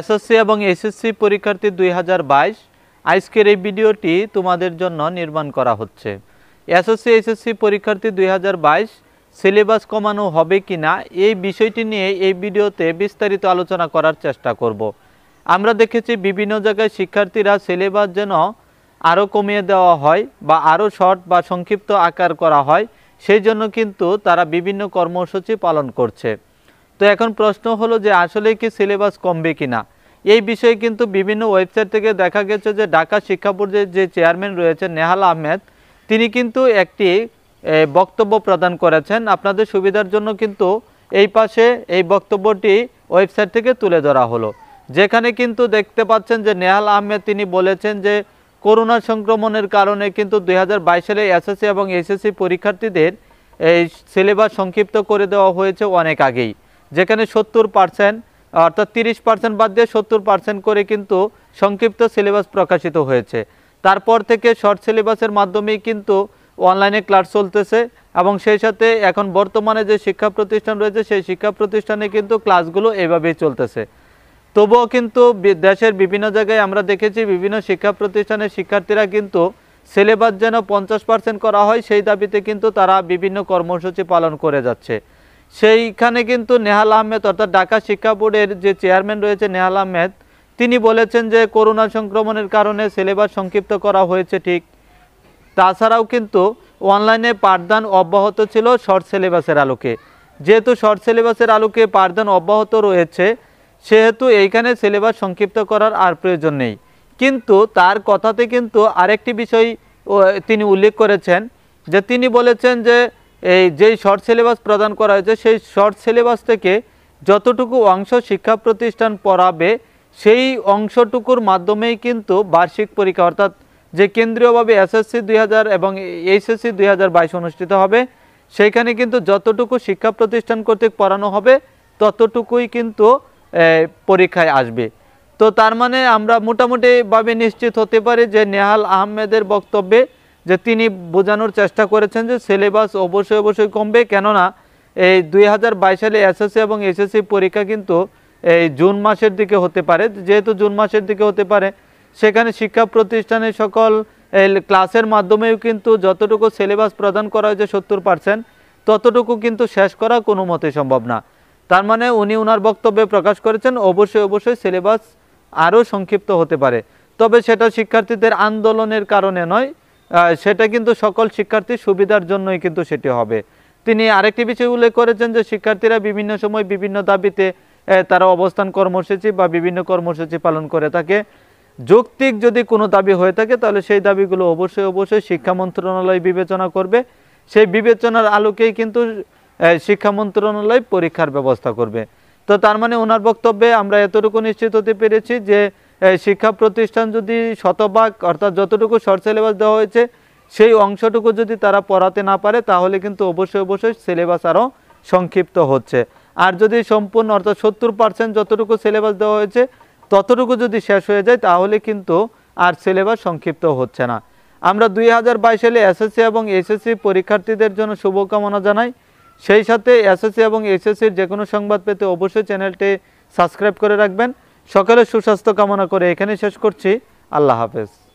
SSC এবং SSC পরীক্ষার্থী দুই আজকের এই ভিডিওটি তোমাদের জন্য নির্মাণ করা হচ্ছে এসএসসি এসএসসি পরীক্ষার্থী দুই সিলেবাস কমানো হবে কি না এই বিষয়টি নিয়ে এই ভিডিওতে বিস্তারিত আলোচনা করার চেষ্টা করব। আমরা দেখেছি বিভিন্ন জায়গায় শিক্ষার্থীরা সিলেবাস যেন আরও কমিয়ে দেওয়া হয় বা আরও শর্ট বা সংক্ষিপ্ত আকার করা হয় সেই জন্য কিন্তু তারা বিভিন্ন কর্মসূচি পালন করছে তো এখন প্রশ্ন হলো যে আসলে কি সিলেবাস কমবে কি না এই বিষয়ে কিন্তু বিভিন্ন ওয়েবসাইট থেকে দেখা গেছে যে ঢাকা শিক্ষা বোর্ডের যে চেয়ারম্যান রয়েছে নেহাল আহমেদ তিনি কিন্তু একটি বক্তব্য প্রদান করেছেন আপনাদের সুবিধার জন্য কিন্তু এই পাশে এই বক্তব্যটি ওয়েবসাইট থেকে তুলে ধরা হলো যেখানে কিন্তু দেখতে পাচ্ছেন যে নেহাল আহমেদ তিনি বলেছেন যে করোনা সংক্রমণের কারণে কিন্তু দুই সালে এসএসসি এবং এসএসসি পরীক্ষার্থীদের এই সিলেবাস সংক্ষিপ্ত করে দেওয়া হয়েছে অনেক আগেই যেখানে সত্তর পার্সেন্ট অর্থাৎ তিরিশ পার্সেন্ট বাদ দিয়ে সত্তর পার্সেন্ট করে কিন্তু সংক্ষিপ্ত সিলেবাস প্রকাশিত হয়েছে তারপর থেকে শর্ট সিলেবাসের মাধ্যমেই কিন্তু অনলাইনে ক্লাস চলতেছে এবং সেই সাথে এখন বর্তমানে যে শিক্ষা প্রতিষ্ঠান রয়েছে সেই শিক্ষা প্রতিষ্ঠানে কিন্তু ক্লাসগুলো এভাবেই চলতেছে তবুও কিন্তু দেশের বিভিন্ন জায়গায় আমরা দেখেছি বিভিন্ন শিক্ষা প্রতিষ্ঠানের শিক্ষার্থীরা কিন্তু সিলেবাস যেন পঞ্চাশ পার্সেন্ট করা হয় সেই দাবিতে কিন্তু তারা বিভিন্ন কর্মসূচি পালন করে যাচ্ছে সেইখানে কিন্তু নেহাল আহমেদ অর্থাৎ ঢাকা শিক্ষা বোর্ডের যে চেয়ারম্যান রয়েছে নেহাল আহমেদ তিনি বলেছেন যে করোনা সংক্রমণের কারণে সিলেবাস সংক্ষিপ্ত করা হয়েছে ঠিক তাছাড়াও কিন্তু অনলাইনে পাঠদান অব্যাহত ছিল শর্ট সিলেবাসের আলোকে যেহেতু শর্ট সিলেবাসের আলোকে পাঠদান অব্যাহত রয়েছে সেহেতু এইখানে সিলেবাস সংক্ষিপ্ত করার আর প্রয়োজন নেই কিন্তু তার কথাতে কিন্তু আরেকটি বিষয় তিনি উল্লেখ করেছেন যে তিনি বলেছেন যে এই যেই শর্ট সিলেবাস প্রদান করা হয়েছে সেই শর্ট সিলেবাস থেকে যতটুকু অংশ শিক্ষা প্রতিষ্ঠান পড়াবে সেই অংশটুকুর মাধ্যমেই কিন্তু বার্ষিক পরীক্ষা অর্থাৎ যে কেন্দ্রীয়ভাবে এসএসসি দুই এবং এইচএসসি দুই হাজার অনুষ্ঠিত হবে সেইখানে কিন্তু যতটুকু শিক্ষা প্রতিষ্ঠান কর্তৃক পড়ানো হবে ততটুকুই কিন্তু পরীক্ষায় আসবে তো তার মানে আমরা মোটামুটিভাবে নিশ্চিত হতে পারি যে নেহাল আহমেদের বক্তব্যে যে তিনি বোঝানোর চেষ্টা করেছেন যে সিলেবাস অবশ্যই অবশ্যই কমবে কেননা এই দুই সালে এসএসসি এবং এসএসসি পরীক্ষা কিন্তু এই জুন মাসের দিকে হতে পারে যেহেতু জুন মাসের দিকে হতে পারে সেখানে শিক্ষা প্রতিষ্ঠানের সকল ক্লাসের মাধ্যমেও কিন্তু যতটুকু সিলেবাস প্রদান করা হয়েছে সত্তর পার্সেন্ট ততটুকু কিন্তু শেষ করা কোনো মতে সম্ভব না তার মানে উনি ওনার বক্তব্যে প্রকাশ করেছেন অবশ্যই অবশ্যই সিলেবাস আরও সংক্ষিপ্ত হতে পারে তবে সেটা শিক্ষার্থীদের আন্দোলনের কারণে নয় সেটা কিন্তু সকল শিক্ষার্থীর সুবিধার জন্যই কিন্তু সেটি হবে তিনি আরেকটি বিষয় উল্লেখ করেছেন যে শিক্ষার্থীরা বিভিন্ন সময় বিভিন্ন দাবিতে তারা অবস্থান কর্মসূচি বা বিভিন্ন কর্মসূচি পালন করে থাকে যৌক্তিক যদি কোনো দাবি হয়ে থাকে তাহলে সেই দাবিগুলো অবশ্যই অবশ্যই শিক্ষা মন্ত্রণালয় বিবেচনা করবে সেই বিবেচনার আলোকেই কিন্তু শিক্ষা মন্ত্রণালয় পরীক্ষার ব্যবস্থা করবে তো তার মানে ওনার বক্তব্যে আমরা এতটুকু নিশ্চিত হতে পেরেছি যে শিক্ষা প্রতিষ্ঠান যদি শতভাগ অর্থাৎ যতটুকু শর্ট সিলেবাস দেওয়া হয়েছে সেই অংশটুকু যদি তারা পড়াতে না পারে তাহলে কিন্তু অবশ্যই অবশ্যই সিলেবাস আরও সংক্ষিপ্ত হচ্ছে আর যদি সম্পূর্ণ অর্থাৎ সত্তর পার্সেন্ট যতটুকু সিলেবাস দেওয়া হয়েছে ততটুকু যদি শেষ হয়ে যায় তাহলে কিন্তু আর সিলেবাস সংক্ষিপ্ত হচ্ছে না আমরা দুই হাজার সালে এসএসসি এবং এসএসসি পরীক্ষার্থীদের জন্য শুভকামনা জানাই সেই সাথে এসএসসি এবং এসএসসির যে কোনো সংবাদ পেতে অবশ্যই চ্যানেলটি সাবস্ক্রাইব করে রাখবেন সকলের সুস্বাস্থ্য কামনা করে এখানে শেষ করছি আল্লাহ হাফেজ